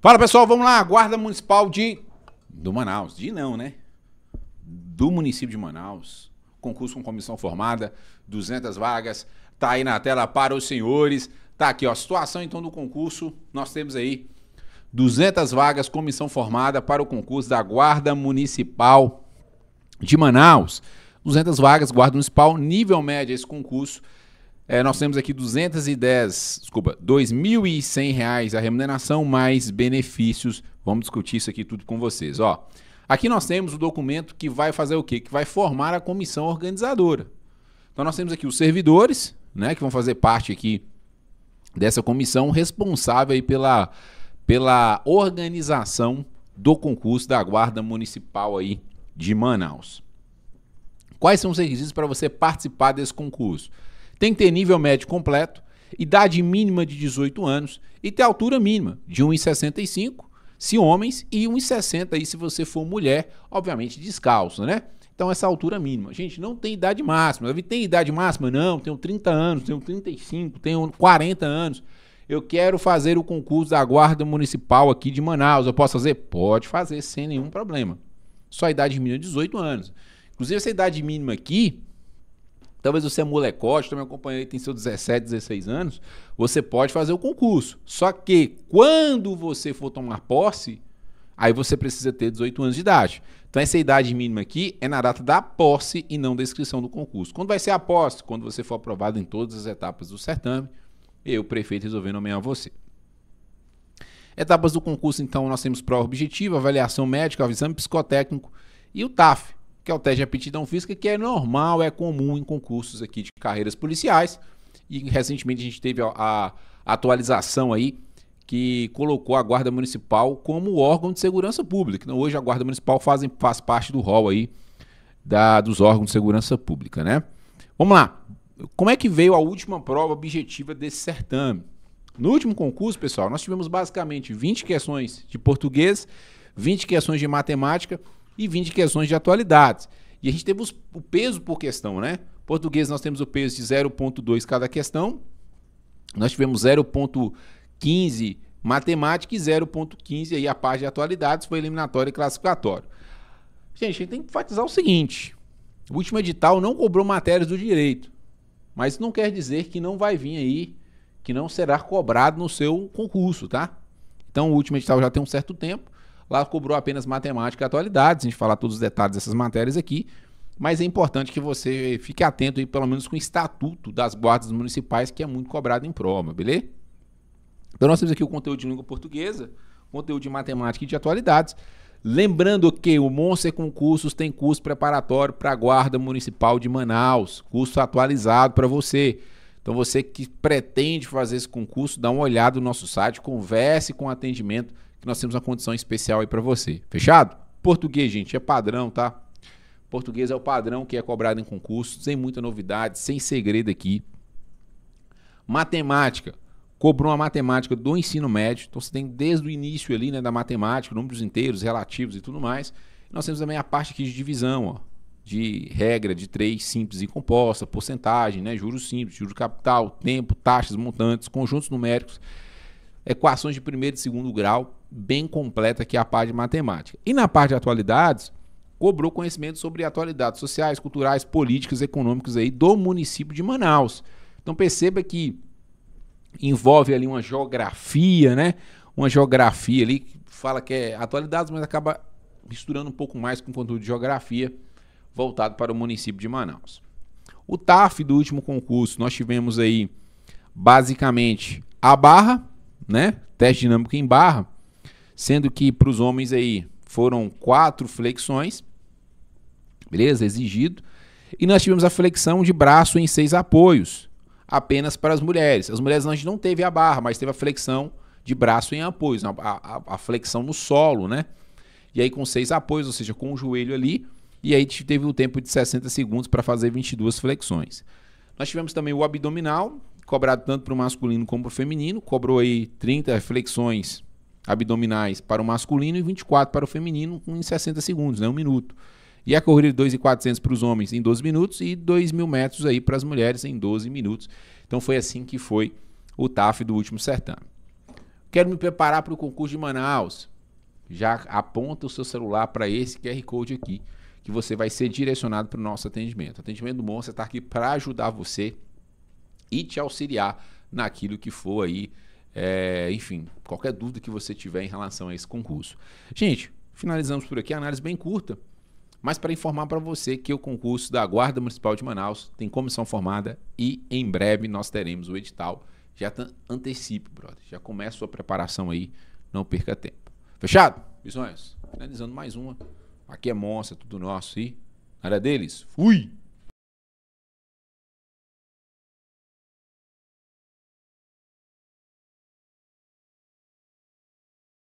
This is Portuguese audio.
Fala pessoal, vamos lá. Guarda Municipal de do Manaus, de não, né? Do município de Manaus. Concurso com comissão formada, 200 vagas. Tá aí na tela para os senhores. Tá aqui, ó, a situação então do concurso. Nós temos aí 200 vagas comissão formada para o concurso da Guarda Municipal de Manaus. 200 vagas, Guarda Municipal, nível médio esse concurso é, nós temos aqui 210, desculpa, 2.100 reais a remuneração mais benefícios. Vamos discutir isso aqui tudo com vocês. Ó, aqui nós temos o documento que vai fazer o quê? Que vai formar a comissão organizadora. Então nós temos aqui os servidores, né, que vão fazer parte aqui dessa comissão responsável aí pela, pela organização do concurso da Guarda Municipal aí de Manaus. Quais são os requisitos para você participar desse concurso? Tem que ter nível médio completo, idade mínima de 18 anos e ter altura mínima de 1,65 se homens e 1,60 aí se você for mulher, obviamente descalço, né? Então essa altura mínima. Gente, não tem idade máxima. Tem idade máxima? Não, tenho 30 anos, tenho 35, tenho 40 anos. Eu quero fazer o concurso da Guarda Municipal aqui de Manaus. Eu posso fazer? Pode fazer, sem nenhum problema. Só a idade mínima é 18 anos. Inclusive, essa idade mínima aqui, Talvez você é molecote, também companheiro tem seus 17, 16 anos, você pode fazer o concurso. Só que quando você for tomar posse, aí você precisa ter 18 anos de idade. Então essa idade mínima aqui é na data da posse e não da inscrição do concurso. Quando vai ser a posse? Quando você for aprovado em todas as etapas do certame, eu, prefeito, resolvi nomear você. Etapas do concurso, então, nós temos prova objetiva, avaliação médica, exame psicotécnico e o TAF, que é o teste de aptidão física, que é normal, é comum em concursos aqui de carreiras policiais. E recentemente a gente teve a, a atualização aí que colocou a Guarda Municipal como órgão de segurança pública. Então, hoje a Guarda Municipal faz, faz parte do rol aí da, dos órgãos de segurança pública, né? Vamos lá. Como é que veio a última prova objetiva desse certame? No último concurso, pessoal, nós tivemos basicamente 20 questões de português, 20 questões de matemática e 20 questões de atualidades. E a gente teve os, o peso por questão, né? Português nós temos o peso de 0.2 cada questão. Nós tivemos 0.15 matemática e 0.15 aí a parte de atualidades foi eliminatório e classificatório. Gente, a gente tem que enfatizar o seguinte: o último edital não cobrou matérias do direito, mas isso não quer dizer que não vai vir aí, que não será cobrado no seu concurso, tá? Então o último edital já tem um certo tempo. Lá cobrou apenas matemática e atualidades. A gente falar todos os detalhes dessas matérias aqui. Mas é importante que você fique atento aí, pelo menos com o estatuto das guardas municipais, que é muito cobrado em prova, beleza? Então nós temos aqui o conteúdo de língua portuguesa, conteúdo de matemática e de atualidades. Lembrando que o Monster Concursos tem curso preparatório para a Guarda Municipal de Manaus, curso atualizado para você. Então você que pretende fazer esse concurso, dá uma olhada no nosso site, converse com o atendimento que nós temos uma condição especial aí para você. Fechado? Português, gente, é padrão, tá? Português é o padrão que é cobrado em concurso, sem muita novidade, sem segredo aqui. Matemática. Cobrou uma matemática do ensino médio, então você tem desde o início ali, né, da matemática, números inteiros, relativos e tudo mais. Nós temos também a parte aqui de divisão, ó, de regra de três simples e composta, porcentagem, né, juros simples, juros capital, tempo, taxas, montantes, conjuntos numéricos equações de primeiro e segundo grau, bem completa que é a parte de matemática. E na parte de atualidades, cobrou conhecimento sobre atualidades sociais, culturais, políticas, econômicas aí do município de Manaus. Então perceba que envolve ali uma geografia, né? Uma geografia ali que fala que é atualidades, mas acaba misturando um pouco mais com conteúdo de geografia voltado para o município de Manaus. O TAF do último concurso, nós tivemos aí basicamente a Barra, né? Teste dinâmico em barra, sendo que para os homens aí foram quatro flexões, beleza? Exigido. E nós tivemos a flexão de braço em seis apoios, apenas para as mulheres. As mulheres a gente não teve a barra, mas teve a flexão de braço em apoios, a, a, a flexão no solo, né? E aí com seis apoios, ou seja, com o joelho ali, e aí teve um tempo de 60 segundos para fazer 22 flexões. Nós tivemos também o abdominal, cobrado tanto para o masculino como para o feminino. Cobrou aí 30 flexões abdominais para o masculino e 24 para o feminino em 60 segundos, né? um minuto. E a corrida de 2.400 para os homens em 12 minutos e 2.000 metros aí para as mulheres em 12 minutos. Então foi assim que foi o TAF do último certame. Quero me preparar para o concurso de Manaus. Já aponta o seu celular para esse QR Code aqui, que você vai ser direcionado para o nosso atendimento. O atendimento do Monstro está aqui para ajudar você e te auxiliar naquilo que for aí, é, enfim, qualquer dúvida que você tiver em relação a esse concurso. Gente, finalizamos por aqui a análise bem curta, mas para informar para você que o concurso da Guarda Municipal de Manaus tem comissão formada e em breve nós teremos o edital. Já tá, antecipe, brother. Já começa a sua preparação aí, não perca tempo. Fechado? Visões? Finalizando mais uma. Aqui é Monstro, tudo nosso e área deles. Fui!